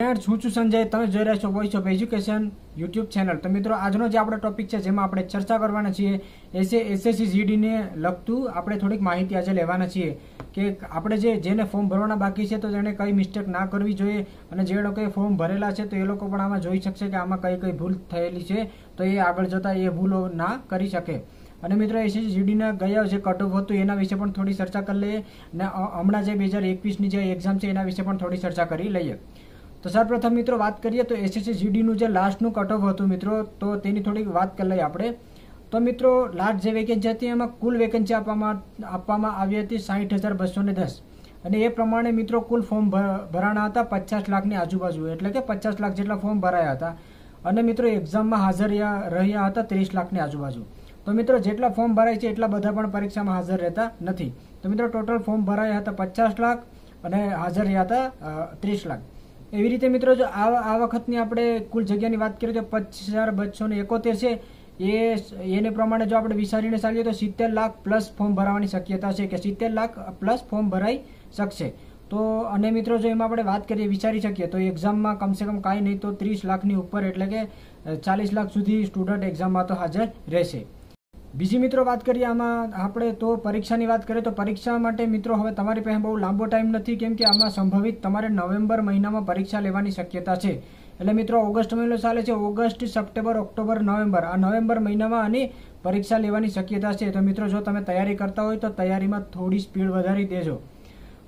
યાર હું છું સંજય તમે જોઈ રહ્યા છો voice of education YouTube channel તો મિત્રો આજનો જે આપણો ટોપિક છે જેમાં આપણે ચર્ચા કરવાના છીએ એસે એસએસસી જીડીને લગતું આપણે થોડીક માહિતી આજે લેવાના છીએ કે આપણે જે જેને ફોર્મ ભરવાના બાકી છે તો તેણે કઈ મિસ્ટેક ના કરવી જોઈએ અને જે લોકોએ ફોર્મ ભરેલા છે તો એ લોકો પણ આમાં જોઈ શકશે કે આમાં કઈ કઈ ભૂલ થયેલી છે તો એ આગળ જતાં એ ભૂલો ના કરી શકે અને મિત્રો એસએસસી જીડીના ગયા જે કટ ઓફ હતું એના વિશે પણ થોડી ચર્ચા કરી લઈએ અને હમણાં જે બે હજાર એકવીસની જે એક્ઝામ છે એના વિશે પણ થોડી ચર્ચા કરી લઈએ તો સૌપ્રથમ મિત્રો વાત કરીએ તો એસએસસી જીડીનું જે લાસ્ટનું કટ ઓફ હતું મિત્રો તો તેની થોડીક વાત કરી લઈએ આપણે તો મિત્રો લાસ્ટ જે વેકેન્સી હતી એમાં કુલ વેકેન્સી આપવામાં આપવામાં આવી હતી સાહીઠ હજાર બસો ને દસ અને એ પ્રમાણે મિત્રો કુલ ફોર્મ ભરાણા હતા પચાસ લાખની આજુબાજુ એટલે કે પચાસ લાખ જેટલા ફોર્મ ભરાયા હતા અને મિત્રો એક્ઝામમાં હાજર રહ્યા હતા ત્રીસ લાખની આજુબાજુ તો મિત્રો જેટલા ફોર્મ ભરાય છે એટલા બધા પણ પરીક્ષામાં હાજર રહેતા નથી તો મિત્રો ટોટલ ફોર્મ ભરાયા હતા પચાસ લાખ અને હાજર રહ્યા હતા ત્રીસ લાખ એવી રીતે મિત્રો જો આ વખતની આપણે કુલ જગ્યાની વાત કરીએ તો પચીસ હજાર બસો ને એકોતેર છે એ એને પ્રમાણે જો આપણે વિચારીને ચાલીએ તો સિત્તેર લાખ પ્લસ ફોર્મ ભરાવાની શક્યતા છે કે સિત્તેર લાખ પ્લસ ફોર્મ ભરાઈ શકશે તો અને મિત્રો જો એમાં આપણે વાત કરીએ વિચારી શકીએ તો એક્ઝામમાં કમસે કમ કાંઈ નહીં તો ત્રીસ લાખની ઉપર એટલે કે ચાલીસ લાખ સુધી સ્ટુડન્ટ એક્ઝામમાં તો હાજર રહેશે બીજી મિત્રો વાત કરીએ આમાં આપણે તો પરીક્ષાની વાત કરીએ તો પરીક્ષા માટે મિત્રો હવે તમારી પાસે બહુ લાંબો ટાઈમ નથી કેમ કે આમાં સંભવિત તમારે નવેમ્બર મહિનામાં પરીક્ષા લેવાની શક્યતા છે એટલે મિત્રો ઓગસ્ટ મહિનો ચાલે છે ઓગસ્ટ સપ્ટેમ્બર ઓક્ટોબર નવેમ્બર આ નવેમ્બર મહિનામાં આની પરીક્ષા લેવાની શક્યતા છે તો મિત્રો જો તમે તૈયારી કરતા હોય તો તૈયારીમાં થોડી સ્પીડ વધારી દેજો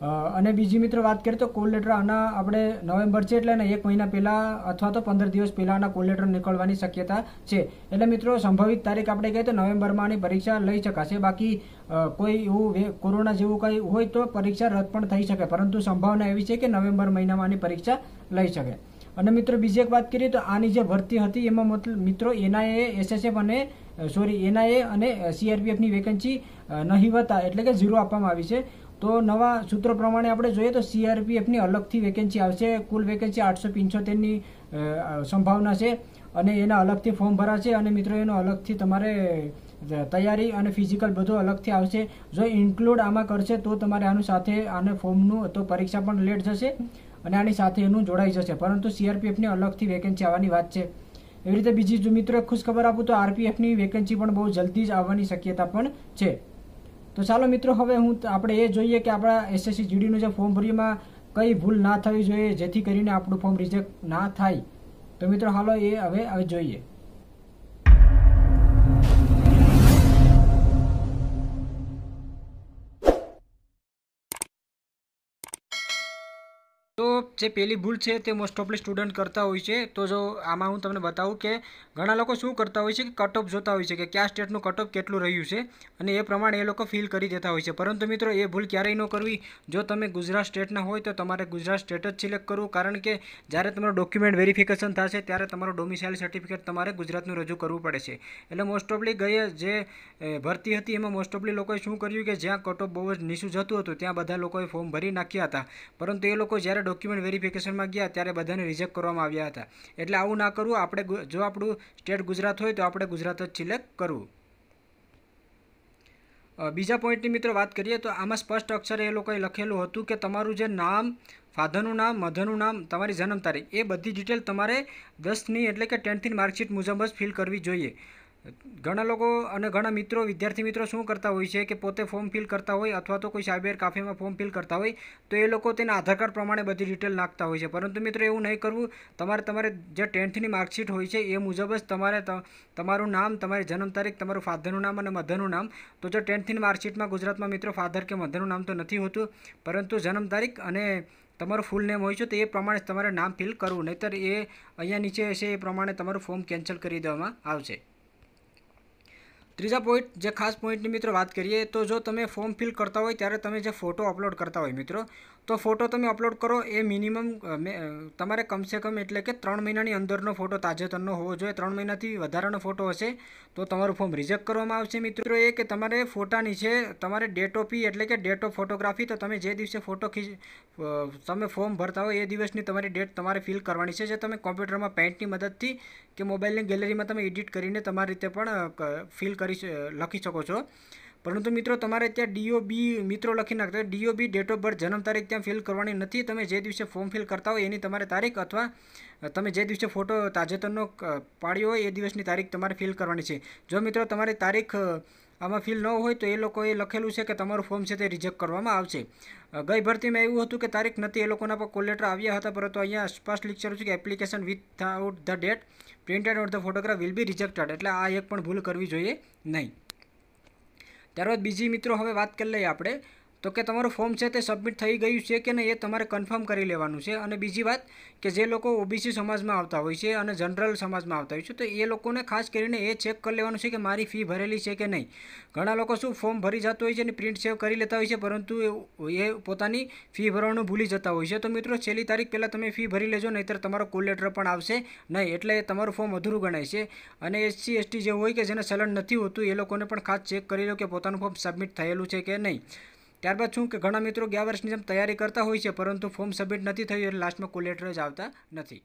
અને બીજી મિત્રો વાત કરીએ તો કોલ લેટર આના આપણે નવેમ્બર છે એટલે એક મહિના પહેલાં અથવા તો પંદર દિવસ પહેલાં આના કોલ લેટર નીકળવાની શક્યતા છે એટલે મિત્રો સંભવિત તારીખ આપણે કહીએ તો નવેમ્બરમાં આની પરીક્ષા લઈ શકાશે બાકી કોઈ એવું કોરોના જેવું કંઈ હોય તો પરીક્ષા રદ પણ થઈ શકે પરંતુ સંભાવના એવી છે કે નવેમ્બર મહિનામાં આની પરીક્ષા લઈ શકે અને મિત્રો બીજી એક વાત કરીએ તો આની જે ભરતી હતી એમાં મતલબ મિત્રો એનઆઈએ એસએસએફ અને સોરી એનઆઈએ અને સીઆરપીએફની વેકન્સી નહીવત એટલે કે ઝીરો આપવામાં આવી છે તો નવા સૂત્રો પ્રમાણે આપણે જોઈએ તો સીઆરપીએફની અલગથી વેકેન્સી આવશે કુલ વેકેન્સી આઠસો પંચોતેરની સંભાવના છે અને એના અલગથી ફોર્મ ભરાશે અને મિત્રો એનો અલગથી તમારે તૈયારી અને ફિઝિકલ બધું અલગથી આવશે જો ઇન્ક્લુડ આમાં કરશે તો તમારે આનું સાથે આને ફોર્મનું તો પરીક્ષા પણ લેટ જશે અને આની સાથે એનું જોડાઈ જશે પરંતુ સીઆરપીએફની અલગથી વેકેન્સી આવવાની વાત છે એવી રીતે બીજી જો મિત્રો ખુશ ખબર આપું તો આરપીએફની વેકેન્સી પણ બહુ જલ્દી જ આવવાની શક્યતા પણ છે તો ચાલો મિત્રો હવે હું આપણે એ જોઈએ કે આપણા એસએસસી જીડીનું જે ફોર્મ ભર્યુંમાં કઈ ભૂલ ના થવી જોઈએ જેથી કરીને આપણું ફોર્મ રિજેક્ટ ના થાય તો મિત્રો હાલો એ હવે હવે જોઈએ જે પહેલી ભૂલ છે તે મોસ્ટ ઓફલી સ્ટુડન્ટ કરતા હોય છે તો જો આમાં હું તમને બતાવું કે ઘણા લોકો શું કરતા હોય છે કે કટ ઓફ જોતા હોય છે કે કયા સ્ટેટનું કટ કેટલું રહ્યું છે અને એ પ્રમાણે એ લોકો ફિલ કરી દેતા હોય છે પરંતુ મિત્રો એ ભૂલ ક્યારેય ન કરવી જો તમે ગુજરાત સ્ટેટના હોય તો તમારે ગુજરાત સ્ટેટ જ સિલેક્ટ કરવું કારણ કે જ્યારે તમારું ડોક્યુમેન્ટ વેરિફિકેશન થશે ત્યારે તમારું ડોમિસાઇલ સર્ટિફિકેટ તમારે ગુજરાતનું રજૂ કરવું પડે છે એટલે મોસ્ટ ઓફલી ગયે જે ભરતી હતી એમાં મોસ્ટ ઓફલી લોકોએ શું કર્યું કે જ્યાં કટ બહુ જ નીચું જતું હતું ત્યાં બધા લોકોએ ફોર્મ ભરી નાખ્યા હતા પરંતુ એ લોકો જ્યારે ડોક્યુમેન્ટ વેરિફિકેશનમાં ગયા ત્યારે બધાને રિજેક્ટ કરવામાં આવ્યા હતા એટલે આવું ના કરવું આપણે જો આપણું સ્ટેટ ગુજરાત હોય તો આપણે ગુજરાત જ સિલેક્ટ કરવું બીજા પોઈન્ટની મિત્રો વાત કરીએ તો આમાં સ્પષ્ટ અક્ષરે એ લોકોએ લખેલું હતું કે તમારું જે નામ ફાધરનું નામ મધરનું નામ તમારી જન્મ તારીખ એ બધી ડિટેલ તમારે દસની એટલે કે ટેન્થની માર્કશીટ મુજબ જ ફિલ કરવી જોઈએ ઘણા લોકો અને ઘણા મિત્રો વિદ્યાર્થી મિત્રો શું કરતા હોય છે કે પોતે ફોર્મ ફિલ કરતા હોય અથવા તો કોઈ સાયબર કાફેમાં ફોર્મ ફિલ કરતા હોય તો એ લોકો તેના આધાર કાર્ડ પ્રમાણે બધી ડિટેલ નાખતા હોય છે પરંતુ મિત્રો એવું નહીં કરવું તમારે તમારે જે ટેન્થની માર્કશીટ હોય છે એ મુજબ જ તમારે તમારું નામ તમારી જન્મ તારીખ તમારું ફાધરનું નામ અને મધરનું નામ તો જો ટેન્થની માર્કશીટમાં ગુજરાતમાં મિત્રો ફાધર કે મધરનું નામ તો નથી હોતું પરંતુ જન્મ તારીખ અને તમારું ફૂલ નેમ હોય છે તો એ પ્રમાણે તમારે નામ ફિલ કરવું નહીતર એ અહીંયા નીચે હશે એ પ્રમાણે તમારું ફોર્મ કેન્સલ કરી દેવામાં આવશે तीजा पॉइंट जो खास पॉइंट ने मित्रों बात करिए तो जो तुम्हें फॉर्म फिल करता होय प्यारे तुम्हें जो फोटो अपलोड करता होय मित्रों तो फोटो तुम्हें अपलोड करो ये मिनिमम तुम्हारे कम से कम એટલે કે 3 મહિનાની અંદરનો ફોટો તાજેતરનો હોવો જોઈએ 3 મહિનાથી વધારેનો ફોટો હશે તો તમારો ફોર્મ રિજેક્ટ કરવામાં આવશે મિત્રો એક તમારે ફોટાની છે તમારે ડેટો પી એટલે કે ડેટ ઓફ ફોટોગ્રાફી તો તમે જે દિવસે ફોટો ખી તમે ફોર્મ ભરતા હો એ દિવસની તમારી डेट તમારે ફિલ કરવાની છે જે તમે કમ્પ્યુટરમાં પેઇન્ટની મદદથી કે મોબાઈલની ગેલેરીમાં તમે એડિટ કરીને તમારી રીતે પણ ફિલ લખી શકો છો પરંતુ મિત્રો તમારે ત્યાં ડીઓ બી મિત્રો લખી નાખતા D O B date of birth જન્મ તારીખ ત્યાં ફિલ કરવાની નથી તમે જે દિવસે ફોર્મ ફિલ કરતા હોય એની તમારે તારીખ અથવા તમે જે દિવસે ફોટો તાજેતરનો પાડ્યો હોય એ દિવસની તારીખ તમારે ફિલ કરવાની છે જો મિત્રો તમારી તારીખ અમા フィール નો હોય તો એ લોકો એ લખેલું છે કે તમારું ફોર્મ છે તે રિજેક્ટ કરવામાં આવશે ગઈ ભરતીમાં એવું હતું કે તારીખ નતી એ લોકોના પર કોલેક્ટર આવ્યા હતા પરંતુ અહીંયા સ્પષ્ટ લખચરું છે કે application without the date Printed or the photograph will be rejected એટલે આ એક પણ ભૂલ કરવી જોઈએ નહીં ત્યારબાદ બીજી મિત્રો હવે વાત કરી લઈએ આપણે તો કે તમારો ફોર્મ છે તે સબમિટ થઈ ગયું છે કે નહીં એ તમારે કન્ફર્મ કરી લેવાનું છે અને બીજી વાત કે જે લોકો ओबीसी સમાજમાં આવતા હોય છે અને જનરલ સમાજમાં આવતા હોય છે તો એ લોકોને ખાસ કરીને એ ચેક કરી લેવાનું છે કે મારી ફી ભરેલી છે કે નહીં ઘણા લોકો શું ફોર્મ ભરી જાતો હોય છે અને પ્રિન્ટ સેવ કરી લેતા હોય છે પરંતુ એ પોતાની ફી ભરવાનું ભૂલી જતા હોય છે તો મિત્રો છેલી તારીખ પહેલા તમે ફી ભરી લેજો નહીતર તમારો કોલ લેટર પણ આવશે નહીં એટલે તમારો ફોર્મ અધુરું ગણાશે અને એસી એસટી જે હોય કે જેને ચલણ નથી હતું એ લોકોને પણ ખાસ ચેક કરી લેજો કે પોતાનું ફોર્મ સબમિટ થયેલું છે કે નહીં ત્યારબાદ શું કે ઘણા મિત્રો ગયા વર્ષની જેમ તૈયારી કરતા હોય છે પરંતુ ફોર્મ સબમિટ નથી થયું એટલે લાસ્ટમાં કોલેટર જ આવતા નથી